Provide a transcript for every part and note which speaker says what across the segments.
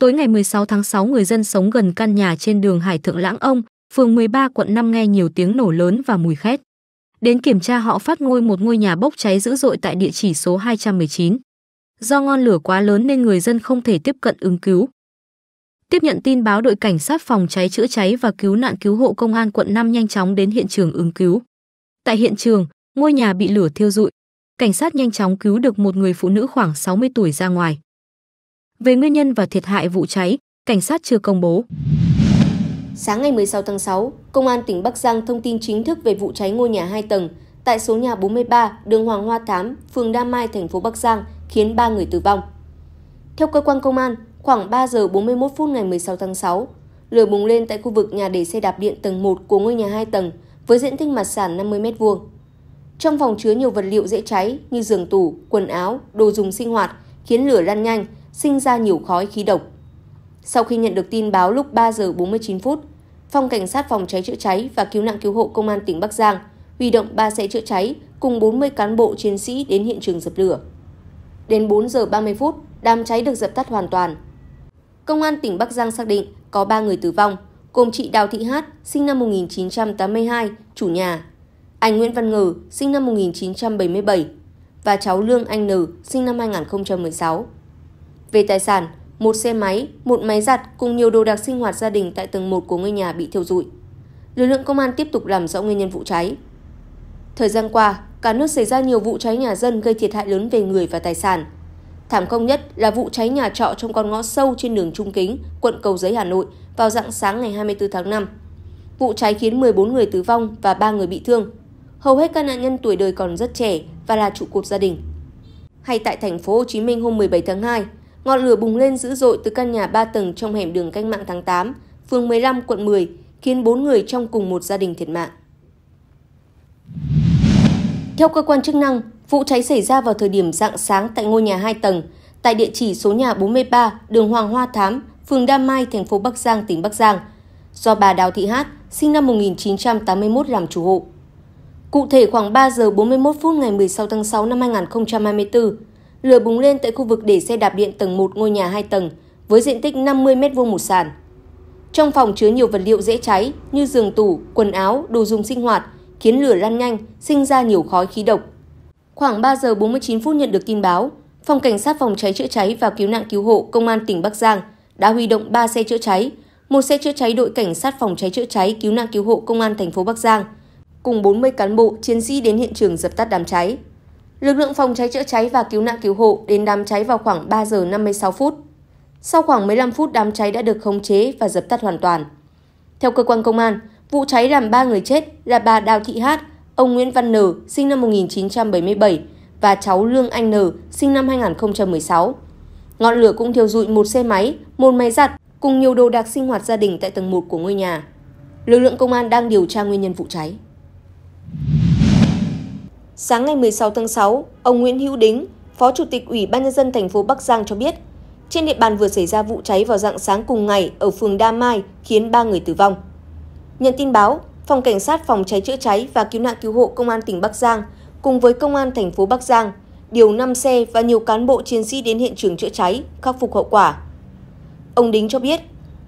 Speaker 1: Tối ngày 16 tháng 6, người dân sống gần căn nhà trên đường Hải Thượng Lãng Ông, phường 13 quận 5 nghe nhiều tiếng nổ lớn và mùi khét. Đến kiểm tra họ phát ngôi một ngôi nhà bốc cháy dữ dội tại địa chỉ số 219. Do ngọn lửa quá lớn nên người dân không thể tiếp cận ứng cứu. Tiếp nhận tin báo đội cảnh sát phòng cháy chữa cháy và cứu nạn cứu hộ công an quận 5 nhanh chóng đến hiện trường ứng cứu. Tại hiện trường, ngôi nhà bị lửa thiêu rụi. Cảnh sát nhanh chóng cứu được một người phụ nữ khoảng 60 tuổi ra ngoài. Về nguyên nhân và thiệt hại vụ cháy, cảnh sát chưa công bố. Sáng
Speaker 2: ngày 16 tháng 6, Công an tỉnh Bắc Giang thông tin chính thức về vụ cháy ngôi nhà 2 tầng tại số nhà 43, đường Hoàng Hoa Thám, phường Đa Mai, thành phố Bắc Giang, khiến 3 người tử vong. Theo cơ quan công an, khoảng 3 giờ 41 phút ngày 16 tháng 6, lửa bùng lên tại khu vực nhà để xe đạp điện tầng 1 của ngôi nhà 2 tầng với diện tích mặt sàn 50 m2. Trong phòng chứa nhiều vật liệu dễ cháy như giường tủ, quần áo, đồ dùng sinh hoạt, khiến lửa lan nhanh sinh ra nhiều khói khí độc. Sau khi nhận được tin báo lúc 3 giờ 49 phút, Phòng Cảnh sát Phòng cháy chữa cháy và Cứu nạn Cứu hộ Công an tỉnh Bắc Giang huy động 3 xe chữa cháy cùng 40 cán bộ chiến sĩ đến hiện trường dập lửa. Đến 4 giờ 30 phút, đám cháy được dập tắt hoàn toàn. Công an tỉnh Bắc Giang xác định có 3 người tử vong, gồm chị Đào Thị Hát, sinh năm 1982, chủ nhà, anh Nguyễn Văn Ngừ, sinh năm 1977 và cháu Lương Anh N, sinh năm 2016. Về tài sản, một xe máy, một máy giặt cùng nhiều đồ đạc sinh hoạt gia đình tại tầng 1 của ngôi nhà bị thiêu rụi. Lực lượng công an tiếp tục làm rõ nguyên nhân vụ cháy. Thời gian qua, cả nước xảy ra nhiều vụ cháy nhà dân gây thiệt hại lớn về người và tài sản. Thảm không nhất là vụ cháy nhà trọ trong con ngõ sâu trên đường Trung Kính, quận Cầu Giấy, Hà Nội vào dạng sáng ngày 24 tháng 5. Vụ cháy khiến 14 người tử vong và 3 người bị thương. Hầu hết các nạn nhân tuổi đời còn rất trẻ và là trụ cột gia đình. Hay tại thành phố Hồ Chí Minh hôm 17 tháng 2, Ngọn lửa bùng lên dữ dội từ căn nhà 3 tầng trong hẻm đường cách mạng tháng 8, phường 15, quận 10, khiến 4 người trong cùng một gia đình thiệt mạng. Theo cơ quan chức năng, vụ cháy xảy ra vào thời điểm rạng sáng tại ngôi nhà 2 tầng, tại địa chỉ số nhà 43, đường Hoàng Hoa Thám, phường Đa Mai, thành phố Bắc Giang, tỉnh Bắc Giang, do bà Đào Thị Hát, sinh năm 1981 làm chủ hộ. Cụ thể khoảng 3 giờ 41 phút ngày 16 tháng 6 năm 2024, Lửa bùng lên tại khu vực để xe đạp điện tầng 1 ngôi nhà 2 tầng với diện tích 50 m2 một sàn. Trong phòng chứa nhiều vật liệu dễ cháy như giường tủ, quần áo, đồ dùng sinh hoạt, khiến lửa lan nhanh, sinh ra nhiều khói khí độc. Khoảng 3 giờ 49 phút nhận được tin báo, Phòng Cảnh sát Phòng cháy chữa cháy và Cứu nạn Cứu hộ Công an tỉnh Bắc Giang đã huy động 3 xe chữa cháy, một xe chữa cháy đội Cảnh sát Phòng cháy chữa cháy Cứu nạn Cứu hộ Công an thành phố Bắc Giang, cùng 40 cán bộ chiến sĩ đến hiện trường dập tắt đám cháy. Lực lượng phòng cháy chữa cháy và cứu nạn cứu hộ đến đám cháy vào khoảng 3 giờ 56 phút. Sau khoảng 15 phút đám cháy đã được khống chế và dập tắt hoàn toàn. Theo cơ quan công an, vụ cháy làm 3 người chết là bà Đào Thị Hát, ông Nguyễn Văn N, sinh năm 1977 và cháu Lương Anh N, sinh năm 2016. Ngọn lửa cũng thiêu dụi một xe máy, một máy giặt cùng nhiều đồ đạc sinh hoạt gia đình tại tầng 1 của ngôi nhà. Lực lượng công an đang điều tra nguyên nhân vụ cháy. Sáng ngày 16 tháng 6, ông Nguyễn Hữu Đính, Phó Chủ tịch Ủy ban nhân dân thành phố Bắc Giang cho biết, trên địa bàn vừa xảy ra vụ cháy vào dạng sáng cùng ngày ở phường Đa Mai khiến 3 người tử vong. Nhận tin báo, Phòng Cảnh sát phòng cháy chữa cháy và cứu nạn cứu hộ Công an tỉnh Bắc Giang cùng với Công an thành phố Bắc Giang điều 5 xe và nhiều cán bộ chiến sĩ đến hiện trường chữa cháy, khắc phục hậu quả. Ông Đính cho biết,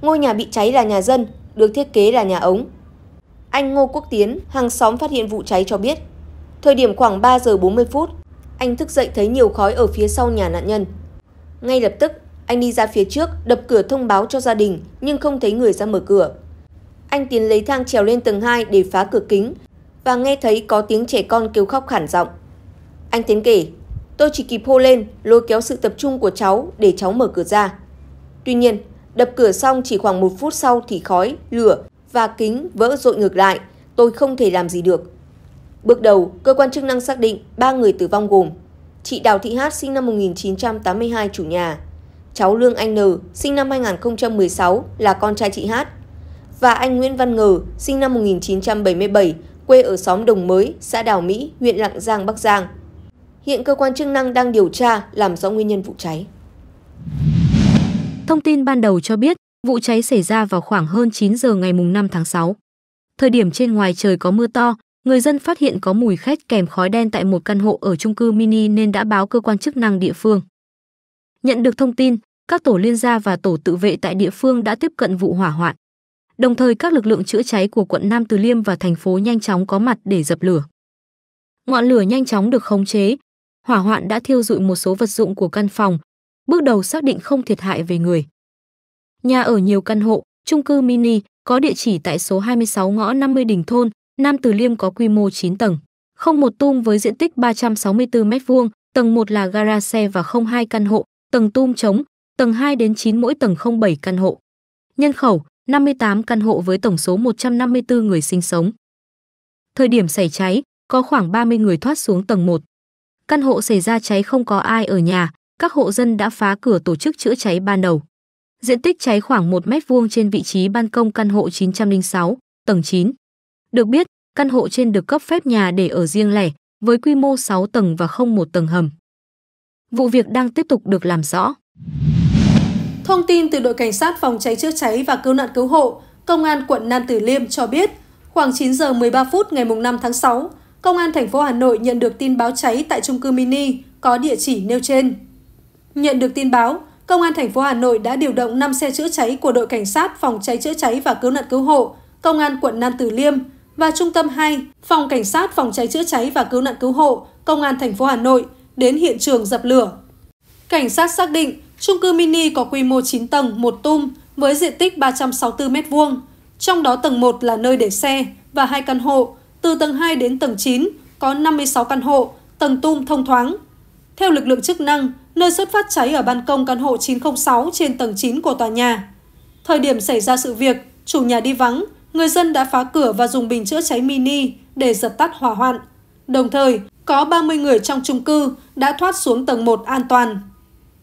Speaker 2: ngôi nhà bị cháy là nhà dân, được thiết kế là nhà ống. Anh Ngô Quốc Tiến, hàng xóm phát hiện vụ cháy cho biết, Thời điểm khoảng 3 giờ 40 phút, anh thức dậy thấy nhiều khói ở phía sau nhà nạn nhân. Ngay lập tức, anh đi ra phía trước, đập cửa thông báo cho gia đình nhưng không thấy người ra mở cửa. Anh tiến lấy thang trèo lên tầng 2 để phá cửa kính và nghe thấy có tiếng trẻ con kêu khóc khản giọng. Anh tiến kể, tôi chỉ kịp hô lên, lôi kéo sự tập trung của cháu để cháu mở cửa ra. Tuy nhiên, đập cửa xong chỉ khoảng một phút sau thì khói, lửa và kính vỡ rội ngược lại, tôi không thể làm gì được. Bước đầu, cơ quan chức năng xác định ba người tử vong gồm chị Đào Thị Hát sinh năm 1982 chủ nhà, cháu Lương Anh N sinh năm 2016 là con trai chị Hát và anh Nguyễn Văn Ngờ sinh năm 1977 quê ở xóm Đồng Mới, xã Đào Mỹ, huyện Lạng Giang, Bắc Giang. Hiện cơ quan chức năng đang điều tra làm rõ nguyên nhân vụ cháy.
Speaker 1: Thông tin ban đầu cho biết, vụ cháy xảy ra vào khoảng hơn 9 giờ ngày 5 tháng 6. Thời điểm trên ngoài trời có mưa to, Người dân phát hiện có mùi khét kèm khói đen tại một căn hộ ở chung cư mini nên đã báo cơ quan chức năng địa phương. Nhận được thông tin, các tổ liên gia và tổ tự vệ tại địa phương đã tiếp cận vụ hỏa hoạn. Đồng thời các lực lượng chữa cháy của quận Nam Từ Liêm và thành phố nhanh chóng có mặt để dập lửa. Ngọn lửa nhanh chóng được khống chế, hỏa hoạn đã thiêu dụi một số vật dụng của căn phòng, bước đầu xác định không thiệt hại về người. Nhà ở nhiều căn hộ, chung cư mini có địa chỉ tại số 26 ngõ 50 Đình Thôn, Nam Từ Liêm có quy mô 9 tầng, không một tung với diện tích 364 m vuông. tầng 1 là gara xe và không hai căn hộ, tầng tum trống, tầng 2 đến 9 mỗi tầng không 7 căn hộ. Nhân khẩu 58 căn hộ với tổng số 154 người sinh sống. Thời điểm xảy cháy, có khoảng 30 người thoát xuống tầng 1. Căn hộ xảy ra cháy không có ai ở nhà, các hộ dân đã phá cửa tổ chức chữa cháy ban đầu. Diện tích cháy khoảng 1 mét vuông trên vị trí ban công căn hộ 906, tầng 9. Được biết, căn hộ trên được cấp phép nhà để ở riêng lẻ, với quy mô 6 tầng và không một tầng hầm. Vụ việc đang tiếp tục được làm rõ.
Speaker 3: Thông tin từ đội cảnh sát phòng cháy chữa cháy và cứu nạn cứu hộ, công an quận Nam Từ Liêm cho biết, khoảng 9 giờ 13 phút ngày 5 tháng 6, công an thành phố Hà Nội nhận được tin báo cháy tại trung cư mini có địa chỉ nêu trên. Nhận được tin báo, công an thành phố Hà Nội đã điều động 5 xe chữa cháy của đội cảnh sát phòng cháy chữa cháy và cứu nạn cứu hộ, công an quận Nam Từ Liêm và Trung tâm 2, Phòng Cảnh sát Phòng cháy chữa cháy và Cứu nạn Cứu hộ, Công an thành phố Hà Nội đến hiện trường dập lửa. Cảnh sát xác định trung cư mini có quy mô 9 tầng, một tum với diện tích 364 m2, trong đó tầng 1 là nơi để xe và hai căn hộ, từ tầng 2 đến tầng 9 có 56 căn hộ, tầng tum thông thoáng. Theo lực lượng chức năng, nơi xuất phát cháy ở ban công căn hộ 906 trên tầng 9 của tòa nhà. Thời điểm xảy ra sự việc, chủ nhà đi vắng, người dân đã phá cửa và dùng bình chữa cháy mini để dập tắt hỏa hoạn. Đồng thời, có 30 người trong chung cư đã thoát xuống tầng 1 an toàn.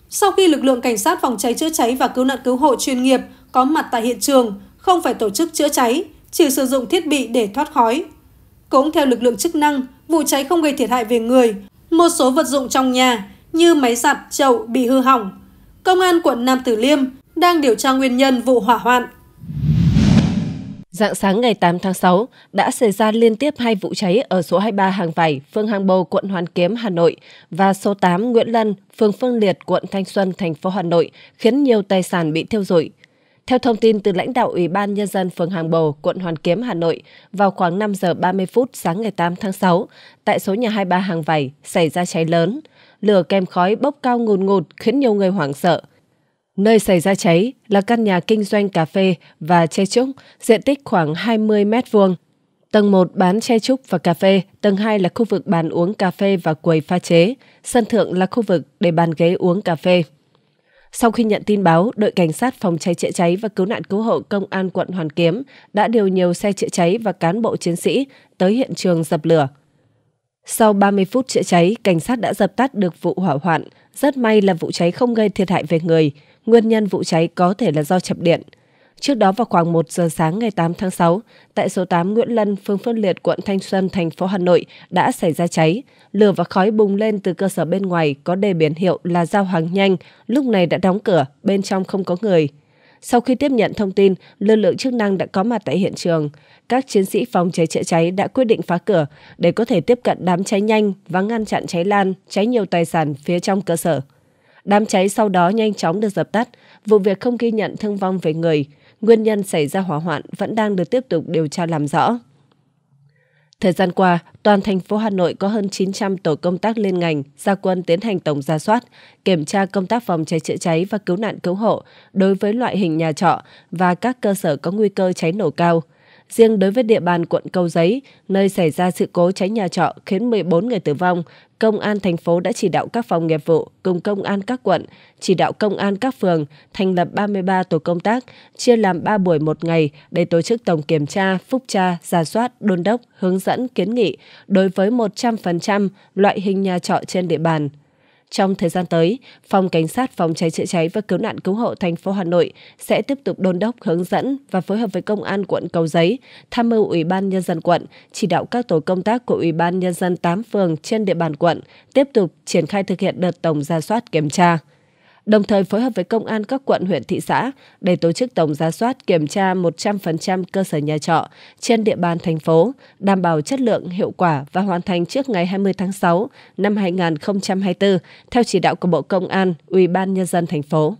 Speaker 3: Sau khi lực lượng cảnh sát phòng cháy chữa cháy và cứu nạn cứu hộ chuyên nghiệp có mặt tại hiện trường, không phải tổ chức chữa cháy, chỉ sử dụng thiết bị để thoát khói. Cũng theo lực lượng chức năng, vụ cháy không gây thiệt hại về người, một số vật dụng trong nhà như máy giặt, chậu bị hư hỏng. Công an quận Nam Tử Liêm đang điều tra nguyên nhân vụ hỏa hoạn.
Speaker 4: Dạng sáng ngày 8 tháng 6, đã xảy ra liên tiếp hai vụ cháy ở số 23 Hàng Vải, phường Hàng Bầu, quận Hoàn Kiếm, Hà Nội và số 8 Nguyễn Lân, phường Phương Liệt, quận Thanh Xuân, thành phố Hà Nội, khiến nhiều tài sản bị thiêu rụi. Theo thông tin từ lãnh đạo Ủy ban Nhân dân phường Hàng Bầu, quận Hoàn Kiếm, Hà Nội, vào khoảng 5 giờ 30 phút sáng ngày 8 tháng 6, tại số nhà 23 Hàng Vải xảy ra cháy lớn. Lửa kèm khói bốc cao ngùn ngụt khiến nhiều người hoảng sợ. Nơi xảy ra cháy là căn nhà kinh doanh cà phê và che trúc, diện tích khoảng 20 mét vuông. Tầng 1 bán che trúc và cà phê, tầng 2 là khu vực bàn uống cà phê và quầy pha chế, sân thượng là khu vực để bàn ghế uống cà phê. Sau khi nhận tin báo, đội cảnh sát phòng cháy chữa cháy và cứu nạn cứu hộ công an quận Hoàn Kiếm đã điều nhiều xe chữa cháy và cán bộ chiến sĩ tới hiện trường dập lửa. Sau 30 phút chữa cháy, cảnh sát đã dập tắt được vụ hỏa hoạn. Rất may là vụ cháy không gây thiệt hại về người nguyên nhân vụ cháy có thể là do chập điện. Trước đó vào khoảng 1 giờ sáng ngày 8 tháng 6, tại số 8 Nguyễn Lân, phường Phương Liệt, quận Thanh Xuân, thành phố Hà Nội đã xảy ra cháy. Lửa và khói bùng lên từ cơ sở bên ngoài có đề biển hiệu là giao hàng nhanh, lúc này đã đóng cửa, bên trong không có người. Sau khi tiếp nhận thông tin, lực lượng chức năng đã có mặt tại hiện trường. Các chiến sĩ phòng cháy chữa cháy đã quyết định phá cửa để có thể tiếp cận đám cháy nhanh và ngăn chặn cháy lan, cháy nhiều tài sản phía trong cơ sở. Đám cháy sau đó nhanh chóng được dập tắt, vụ việc không ghi nhận thương vong về người. Nguyên nhân xảy ra hỏa hoạn vẫn đang được tiếp tục điều tra làm rõ. Thời gian qua, toàn thành phố Hà Nội có hơn 900 tổ công tác liên ngành, gia quân tiến hành tổng ra soát, kiểm tra công tác phòng cháy chữa cháy và cứu nạn cứu hộ đối với loại hình nhà trọ và các cơ sở có nguy cơ cháy nổ cao – Riêng đối với địa bàn quận Cầu Giấy, nơi xảy ra sự cố cháy nhà trọ khiến 14 người tử vong, Công an thành phố đã chỉ đạo các phòng nghiệp vụ cùng Công an các quận, chỉ đạo Công an các phường thành lập 33 tổ công tác, chia làm 3 buổi một ngày để tổ chức tổng kiểm tra, phúc tra, giả soát, đôn đốc, hướng dẫn, kiến nghị đối với 100% loại hình nhà trọ trên địa bàn. Trong thời gian tới, Phòng Cảnh sát Phòng cháy chữa cháy và Cứu nạn Cứu hộ thành phố Hà Nội sẽ tiếp tục đôn đốc hướng dẫn và phối hợp với Công an quận Cầu Giấy, tham mưu Ủy ban Nhân dân quận, chỉ đạo các tổ công tác của Ủy ban Nhân dân 8 phường trên địa bàn quận tiếp tục triển khai thực hiện đợt tổng ra soát kiểm tra đồng thời phối hợp với công an các quận huyện thị xã để tổ chức tổng ra soát kiểm tra 100% cơ sở nhà trọ trên địa bàn thành phố, đảm bảo chất lượng, hiệu quả và hoàn thành trước ngày 20 tháng 6 năm 2024 theo chỉ đạo của Bộ Công an, Ủy ban nhân dân thành phố.